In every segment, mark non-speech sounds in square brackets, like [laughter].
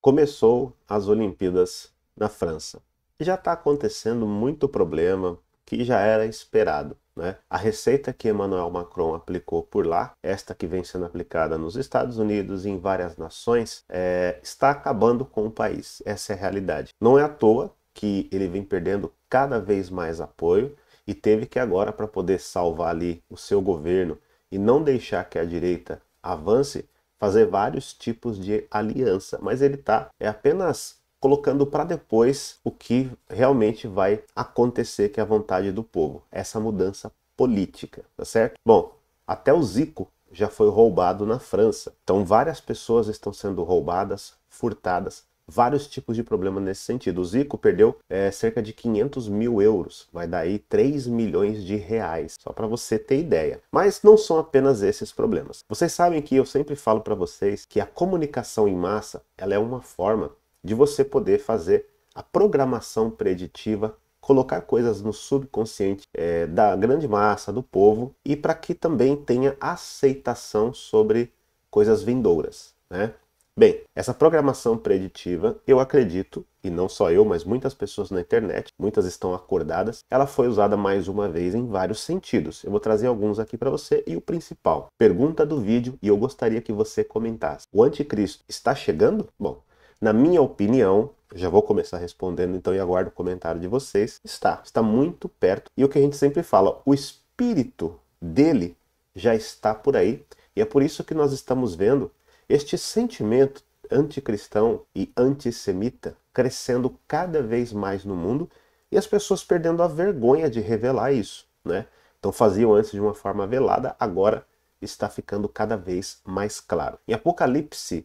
começou as Olimpíadas na França. E já está acontecendo muito problema que já era esperado. Né? A receita que Emmanuel Macron aplicou por lá, esta que vem sendo aplicada nos Estados Unidos e em várias nações, é, está acabando com o país. Essa é a realidade. Não é à toa que ele vem perdendo cada vez mais apoio e teve que agora, para poder salvar ali o seu governo e não deixar que a direita avance, fazer vários tipos de aliança, mas ele está é apenas colocando para depois o que realmente vai acontecer, que é a vontade do povo, essa mudança política, tá certo? Bom, até o Zico já foi roubado na França, então várias pessoas estão sendo roubadas, furtadas vários tipos de problema nesse sentido. O Zico perdeu é, cerca de 500 mil euros, vai dar aí 3 milhões de reais, só para você ter ideia. Mas não são apenas esses problemas. Vocês sabem que eu sempre falo para vocês que a comunicação em massa ela é uma forma de você poder fazer a programação preditiva colocar coisas no subconsciente é, da grande massa do povo e para que também tenha aceitação sobre coisas vindouras, né? Bem, essa programação preditiva, eu acredito, e não só eu, mas muitas pessoas na internet, muitas estão acordadas, ela foi usada mais uma vez em vários sentidos. Eu vou trazer alguns aqui para você e o principal, pergunta do vídeo e eu gostaria que você comentasse. O anticristo está chegando? Bom, na minha opinião, já vou começar respondendo então e aguardo o comentário de vocês. Está, está muito perto. E o que a gente sempre fala, o espírito dele já está por aí. E é por isso que nós estamos vendo este sentimento anticristão e antissemita crescendo cada vez mais no mundo e as pessoas perdendo a vergonha de revelar isso, né? Então faziam antes de uma forma velada, agora está ficando cada vez mais claro. Em Apocalipse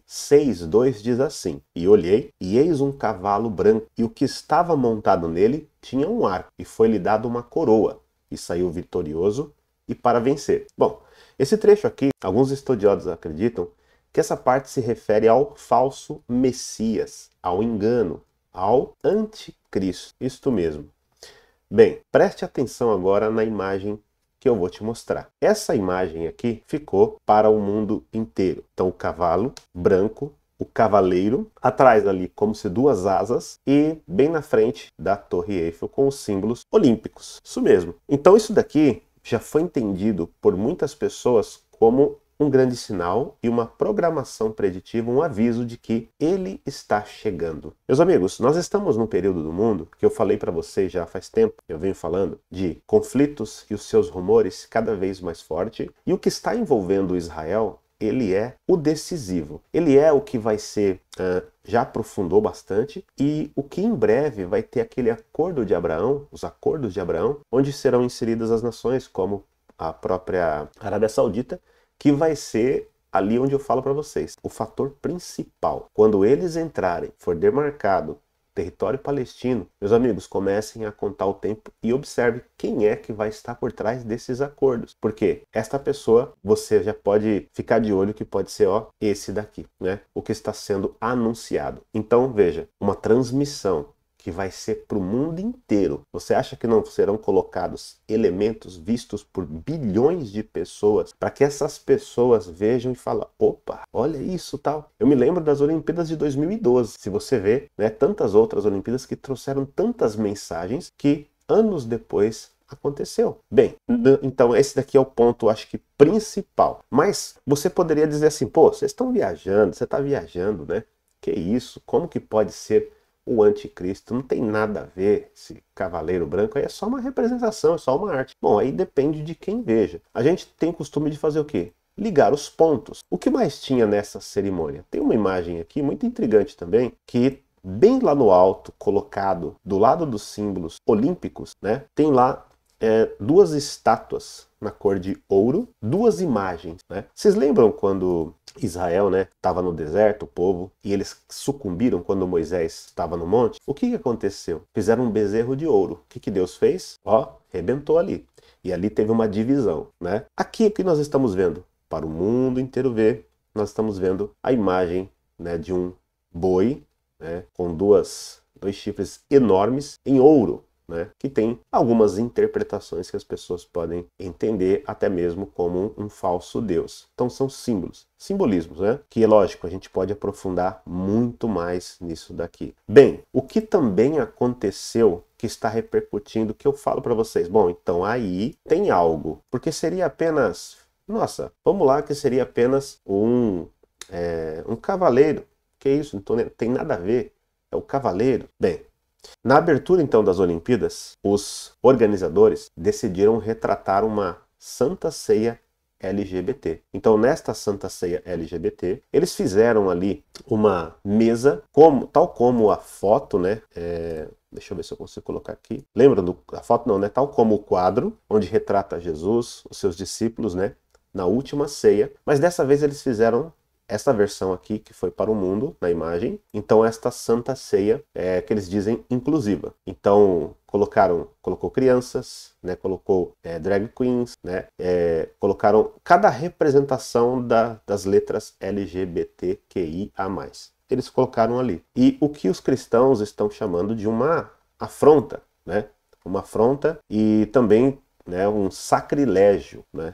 2 diz assim: E olhei, e eis um cavalo branco, e o que estava montado nele tinha um arco, e foi-lhe dado uma coroa, e saiu vitorioso e para vencer. Bom, esse trecho aqui, alguns estudiosos acreditam que essa parte se refere ao falso Messias, ao engano, ao anticristo. Isto mesmo. Bem, preste atenção agora na imagem que eu vou te mostrar. Essa imagem aqui ficou para o mundo inteiro. Então, o cavalo branco, o cavaleiro, atrás ali como se duas asas e bem na frente da Torre Eiffel com os símbolos olímpicos. Isso mesmo. Então, isso daqui já foi entendido por muitas pessoas como um grande sinal e uma programação preditiva, um aviso de que ele está chegando. Meus amigos, nós estamos num período do mundo que eu falei para vocês já faz tempo, eu venho falando de conflitos e os seus rumores cada vez mais forte, e o que está envolvendo Israel ele é o decisivo. Ele é o que vai ser, uh, já aprofundou bastante, e o que em breve vai ter aquele acordo de Abraão, os acordos de Abraão, onde serão inseridas as nações, como a própria Arábia Saudita, que vai ser ali onde eu falo para vocês. O fator principal, quando eles entrarem, for demarcado território palestino, meus amigos, comecem a contar o tempo e observe quem é que vai estar por trás desses acordos. Porque esta pessoa, você já pode ficar de olho que pode ser, ó, esse daqui, né? O que está sendo anunciado. Então, veja, uma transmissão que vai ser para o mundo inteiro. Você acha que não serão colocados elementos vistos por bilhões de pessoas para que essas pessoas vejam e falem: opa, olha isso tal. Eu me lembro das Olimpíadas de 2012. Se você vê, né, tantas outras Olimpíadas que trouxeram tantas mensagens que anos depois aconteceu. Bem, uhum. então esse daqui é o ponto, acho que principal. Mas você poderia dizer assim, pô, vocês estão viajando, você está viajando, né? Que isso? Como que pode ser o anticristo. Não tem nada a ver esse cavaleiro branco aí, é só uma representação, é só uma arte. Bom, aí depende de quem veja. A gente tem costume de fazer o quê? Ligar os pontos. O que mais tinha nessa cerimônia? Tem uma imagem aqui muito intrigante também, que bem lá no alto, colocado do lado dos símbolos olímpicos, né? Tem lá é, duas estátuas na cor de ouro duas imagens. Né? Vocês lembram quando Israel estava né, no deserto, o povo, e eles sucumbiram quando Moisés estava no monte? O que, que aconteceu? Fizeram um bezerro de ouro. O que, que Deus fez? Ó, rebentou ali. E ali teve uma divisão. Né? Aqui é o que nós estamos vendo? Para o mundo inteiro ver, nós estamos vendo a imagem né, de um boi né, com duas, dois chifres enormes em ouro né? Que tem algumas interpretações que as pessoas podem entender até mesmo como um, falso deus. Então são símbolos, simbolismos, né? Que é lógico, a gente pode aprofundar muito mais nisso daqui. Bem, o que também aconteceu que está repercutindo que eu falo para vocês, bom, então aí tem algo, porque seria apenas, nossa, vamos lá que seria apenas um é, um cavaleiro. Que isso? Então tem nada a ver. É o cavaleiro. Bem, na abertura então das Olimpíadas, os organizadores decidiram retratar uma Santa Ceia LGBT. Então, nesta Santa Ceia LGBT, eles fizeram ali uma mesa, como, tal como a foto, né? É, deixa eu ver se eu consigo colocar aqui. Lembra a foto não, né? Tal como o quadro, onde retrata Jesus, os seus discípulos, né? Na última ceia. Mas dessa vez eles fizeram esta versão aqui que foi para o mundo na imagem. Então esta Santa Ceia é que eles dizem inclusiva. Então colocaram, colocou crianças, né, colocou é, drag queens, né, é, colocaram cada representação da, das letras LGBTQIA+. Eles colocaram ali. E o que os cristãos estão chamando de uma afronta, né? Uma afronta e também né, um sacrilégio, né?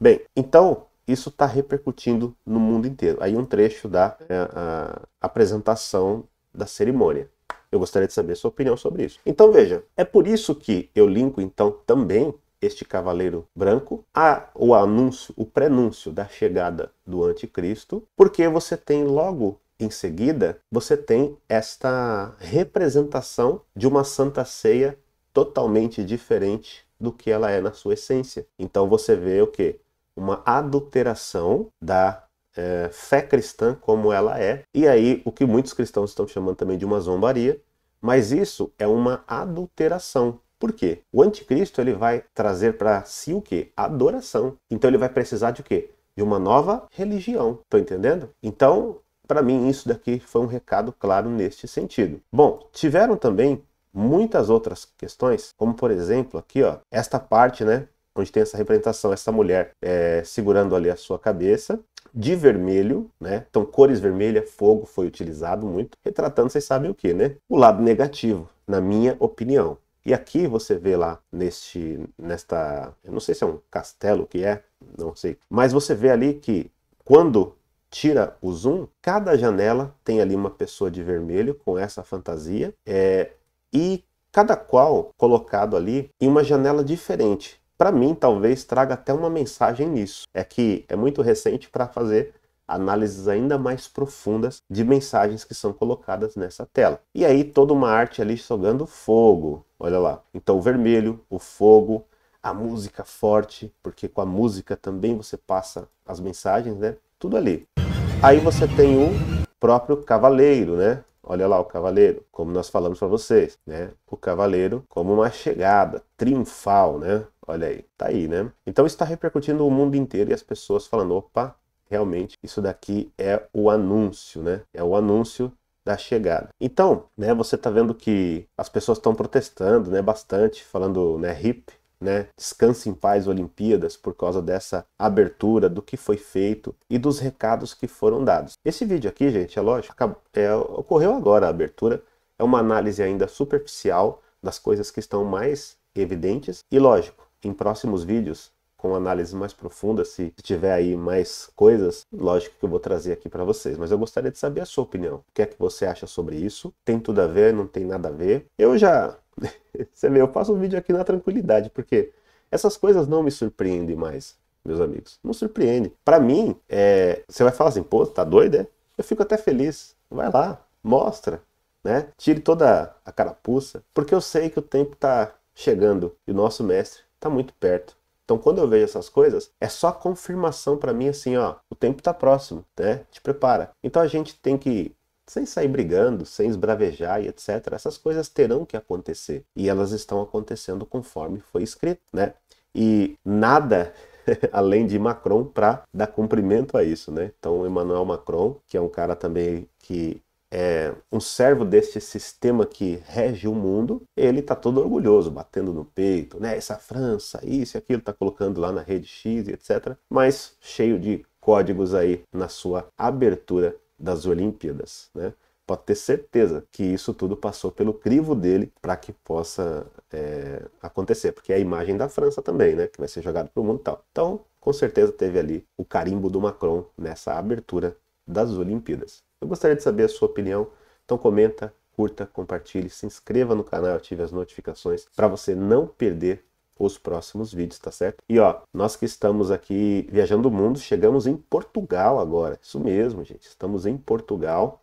Bem, então isso está repercutindo no mundo inteiro. Aí um trecho da é, a apresentação da cerimônia. Eu gostaria de saber sua opinião sobre isso. Então veja, é por isso que eu linko então também este cavaleiro branco a o anúncio, o prenúncio da chegada do anticristo, porque você tem logo em seguida, você tem esta representação de uma santa ceia totalmente diferente do que ela é na sua essência. Então você vê o que? uma adulteração da é, fé cristã como ela é, e aí o que muitos cristãos estão chamando também de uma zombaria, mas isso é uma adulteração. Por quê? O anticristo ele vai trazer para si o quê? Adoração. Então ele vai precisar de quê? De uma nova religião. Estão entendendo? Então, para mim, isso daqui foi um recado claro neste sentido. Bom, tiveram também muitas outras questões, como por exemplo aqui, ó, esta parte, né, onde tem essa representação, essa mulher é, segurando ali a sua cabeça, de vermelho, né? Então, cores vermelha, fogo foi utilizado muito, retratando, vocês sabem o que, né? O lado negativo, na minha opinião. E aqui você vê lá neste, nesta, eu não sei se é um castelo que é, não sei, mas você vê ali que quando tira o zoom, cada janela tem ali uma pessoa de vermelho com essa fantasia, é, e cada qual colocado ali em uma janela diferente para mim, talvez traga até uma mensagem nisso. É que é muito recente para fazer análises ainda mais profundas de mensagens que são colocadas nessa tela. E aí toda uma arte ali jogando fogo, olha lá. Então o vermelho, o fogo, a música forte, porque com a música também você passa as mensagens, né? Tudo ali. Aí você tem o próprio cavaleiro, né? Olha lá o cavaleiro, como nós falamos para vocês, né? O cavaleiro como uma chegada triunfal, né? Olha aí, tá aí, né? Então está repercutindo o mundo inteiro e as pessoas falando, opa, realmente isso daqui é o anúncio, né? É o anúncio da chegada. Então, né, você tá vendo que as pessoas estão protestando, né, bastante, falando, né, hip, né, descanse em paz Olimpíadas por causa dessa abertura do que foi feito e dos recados que foram dados. Esse vídeo aqui, gente, é lógico, é, ocorreu agora a abertura, é uma análise ainda superficial das coisas que estão mais evidentes e lógico, em próximos vídeos com análise mais profunda, se tiver aí mais coisas, lógico que eu vou trazer aqui para vocês, mas eu gostaria de saber a sua opinião. O que é que você acha sobre isso? Tem tudo a ver, não tem nada a ver? Eu já [laughs] você vê, eu faço um vídeo aqui na tranquilidade, porque essas coisas não me surpreendem mais, meus amigos. Não surpreende. Para mim, é... você vai falar assim, pô, tá doido, é? Eu fico até feliz. Vai lá, mostra, né? Tire toda a carapuça, porque eu sei que o tempo tá chegando e o nosso mestre está muito perto. Então, quando eu vejo essas coisas, é só confirmação para mim assim, ó, o tempo tá próximo, né? Te prepara. Então a gente tem que sem sair brigando, sem esbravejar e etc. Essas coisas terão que acontecer e elas estão acontecendo conforme foi escrito, né? E nada [laughs] além de Macron para dar cumprimento a isso, né? Então, Emmanuel Macron, que é um cara também que é um servo deste sistema que rege o mundo, ele está todo orgulhoso, batendo no peito, né? Essa França, isso e aquilo, está colocando lá na rede X, etc. Mas cheio de códigos aí na sua abertura das Olimpíadas, né? Pode ter certeza que isso tudo passou pelo crivo dele para que possa é, acontecer, porque é a imagem da França também, né? Que vai ser jogada para o mundo e tal. Então, com certeza teve ali o carimbo do Macron nessa abertura das Olimpíadas. Eu gostaria de saber a sua opinião. Então comenta, curta, compartilhe, se inscreva no canal, ative as notificações para você não perder os próximos vídeos, tá certo? E ó, nós que estamos aqui viajando o mundo, chegamos em Portugal agora. Isso mesmo, gente. Estamos em Portugal.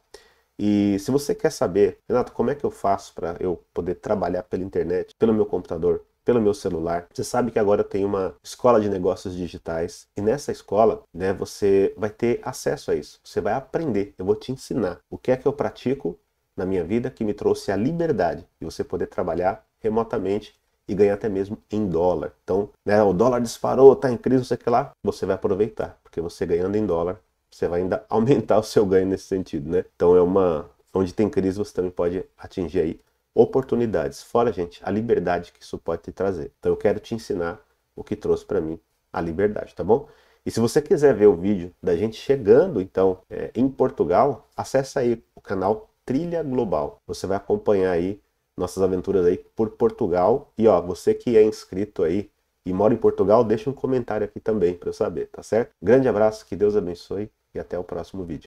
E se você quer saber, Renato, como é que eu faço para eu poder trabalhar pela internet, pelo meu computador? pelo meu celular. Você sabe que agora tem uma escola de negócios digitais e nessa escola, né, você vai ter acesso a isso. Você vai aprender, eu vou te ensinar o que é que eu pratico na minha vida que me trouxe a liberdade de você poder trabalhar remotamente e ganhar até mesmo em dólar. Então, né, o dólar disparou, está em crise, não sei o que lá, você vai aproveitar, porque você ganhando em dólar, você vai ainda [laughs] aumentar o seu ganho nesse sentido, né? Então é uma onde tem crise você também pode atingir aí oportunidades. Fora, gente, a liberdade que isso pode te trazer. Então eu quero te ensinar o que trouxe para mim a liberdade, tá bom? E se você quiser ver o vídeo da gente chegando, então, é, em Portugal, acessa aí o canal Trilha Global. Você vai acompanhar aí nossas aventuras aí por Portugal. E ó, você que é inscrito aí e mora em Portugal, deixa um comentário aqui também para eu saber, tá certo? Grande abraço, que Deus abençoe e até o próximo vídeo.